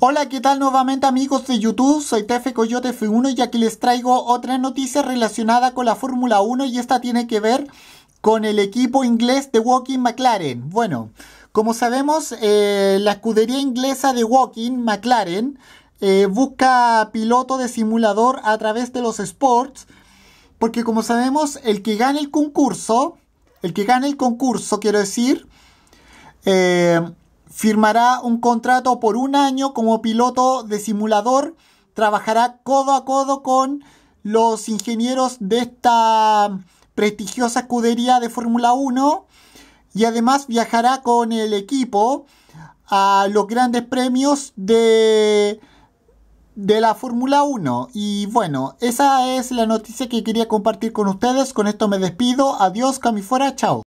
Hola, ¿qué tal nuevamente amigos de YouTube? Soy Tefe Coyote F1 y aquí les traigo otra noticia relacionada con la Fórmula 1 y esta tiene que ver con el equipo inglés de Walking McLaren. Bueno, como sabemos, eh, la escudería inglesa de Walking McLaren eh, busca piloto de simulador a través de los sports, porque como sabemos, el que gane el concurso, el que gane el concurso, quiero decir, eh, Firmará un contrato por un año como piloto de simulador. Trabajará codo a codo con los ingenieros de esta prestigiosa escudería de Fórmula 1. Y además viajará con el equipo a los grandes premios de, de la Fórmula 1. Y bueno, esa es la noticia que quería compartir con ustedes. Con esto me despido. Adiós, Camifora. Chao.